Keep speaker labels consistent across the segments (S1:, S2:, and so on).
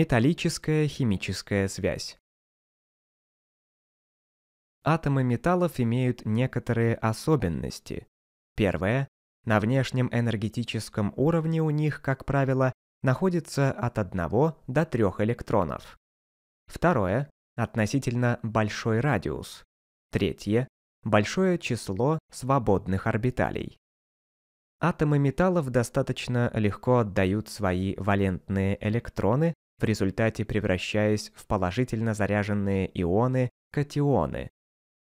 S1: Металлическая химическая связь. Атомы металлов имеют некоторые особенности. Первое. На внешнем энергетическом уровне у них, как правило, находится от 1 до 3 электронов. Второе. Относительно большой радиус. Третье. Большое число свободных орбиталей. Атомы металлов достаточно легко отдают свои валентные электроны в результате превращаясь в положительно заряженные ионы – катионы.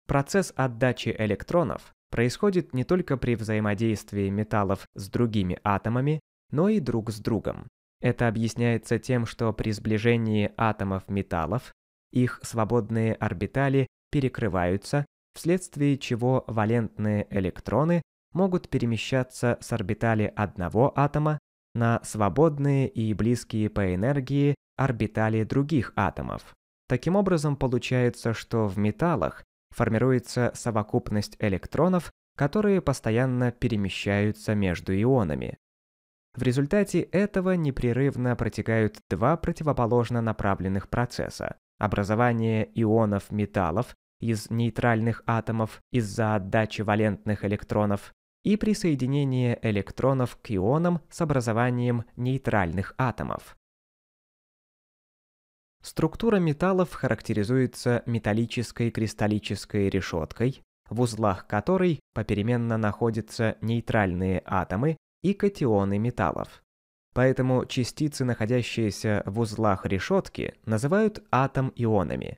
S1: Процесс отдачи электронов происходит не только при взаимодействии металлов с другими атомами, но и друг с другом. Это объясняется тем, что при сближении атомов металлов их свободные орбитали перекрываются, вследствие чего валентные электроны могут перемещаться с орбитали одного атома на свободные и близкие по энергии орбитали других атомов. Таким образом, получается, что в металлах формируется совокупность электронов, которые постоянно перемещаются между ионами. В результате этого непрерывно протекают два противоположно направленных процесса – образование ионов металлов из нейтральных атомов из-за отдачи валентных электронов и присоединение электронов к ионам с образованием нейтральных атомов. Структура металлов характеризуется металлической кристаллической решеткой, в узлах которой попеременно находятся нейтральные атомы и катионы металлов. Поэтому частицы, находящиеся в узлах решетки, называют атом-ионами.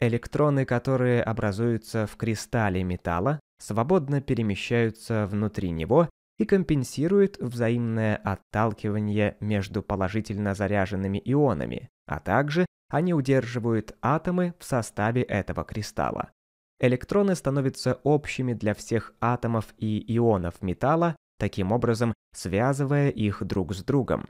S1: Электроны, которые образуются в кристалле металла, свободно перемещаются внутри него и компенсируют взаимное отталкивание между положительно заряженными ионами, а также они удерживают атомы в составе этого кристалла. Электроны становятся общими для всех атомов и ионов металла, таким образом связывая их друг с другом.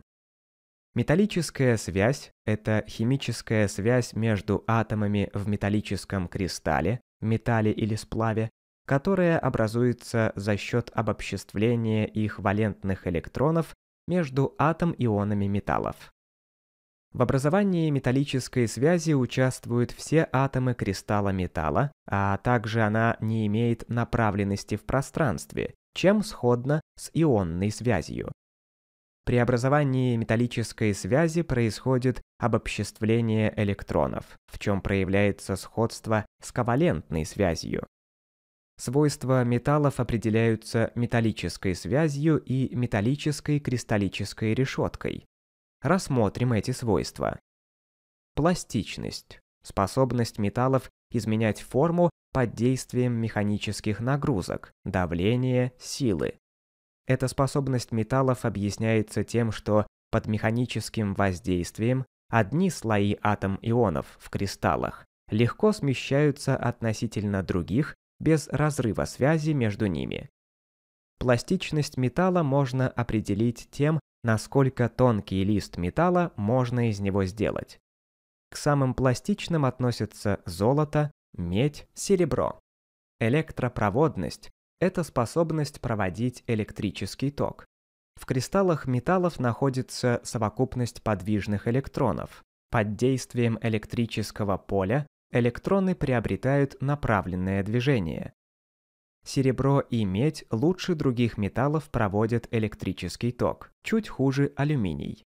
S1: Металлическая связь – это химическая связь между атомами в металлическом кристалле, металле или сплаве, которая образуется за счет обобществления их валентных электронов между атом-ионами металлов. В образовании металлической связи участвуют все атомы кристалла металла, а также она не имеет направленности в пространстве, чем сходна с ионной связью. При образовании металлической связи происходит обобществление электронов, в чем проявляется сходство с ковалентной связью. Свойства металлов определяются металлической связью и металлической кристаллической решеткой. Рассмотрим эти свойства. Пластичность. Способность металлов изменять форму под действием механических нагрузок, давления, силы. Эта способность металлов объясняется тем, что под механическим воздействием одни слои атом ионов в кристаллах легко смещаются относительно других без разрыва связи между ними. Пластичность металла можно определить тем, насколько тонкий лист металла можно из него сделать. К самым пластичным относятся золото, медь, серебро. Электропроводность – это способность проводить электрический ток. В кристаллах металлов находится совокупность подвижных электронов. Под действием электрического поля электроны приобретают направленное движение. Серебро и медь лучше других металлов проводят электрический ток, чуть хуже алюминий.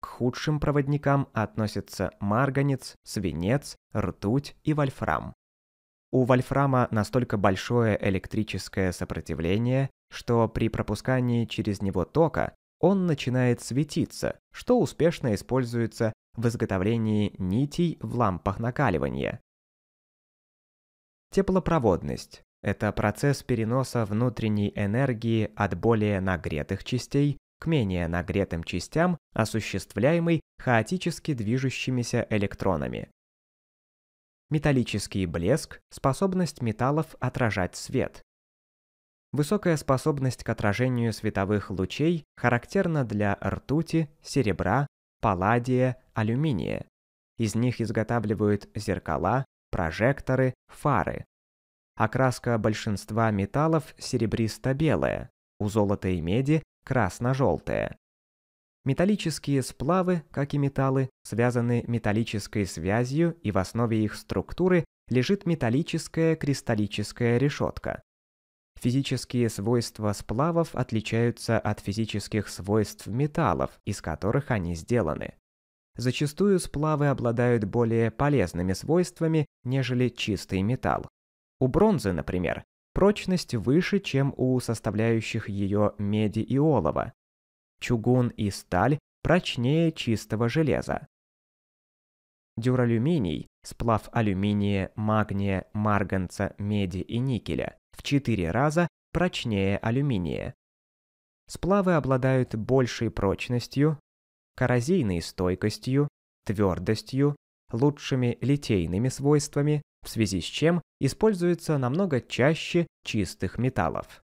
S1: К худшим проводникам относятся марганец, свинец, ртуть и вольфрам. У вольфрама настолько большое электрическое сопротивление, что при пропускании через него тока он начинает светиться, что успешно используется в изготовлении нитей в лампах накаливания. Теплопроводность – это процесс переноса внутренней энергии от более нагретых частей к менее нагретым частям, осуществляемый хаотически движущимися электронами. Металлический блеск – способность металлов отражать свет. Высокая способность к отражению световых лучей характерна для ртути, серебра, палладия, алюминия. Из них изготавливают зеркала, прожекторы, фары. Окраска большинства металлов серебристо-белая, у золота и меди красно-желтая. Металлические сплавы, как и металлы, связаны металлической связью и в основе их структуры лежит металлическая кристаллическая решетка. Физические свойства сплавов отличаются от физических свойств металлов, из которых они сделаны. Зачастую сплавы обладают более полезными свойствами, нежели чистый металл. У бронзы, например, прочность выше, чем у составляющих ее меди и олова. Чугун и сталь прочнее чистого железа. Дюралюминий, сплав алюминия, магния, марганца, меди и никеля, в 4 раза прочнее алюминия. Сплавы обладают большей прочностью, коррозийной стойкостью, твердостью, лучшими литейными свойствами, в связи с чем используются намного чаще чистых металлов.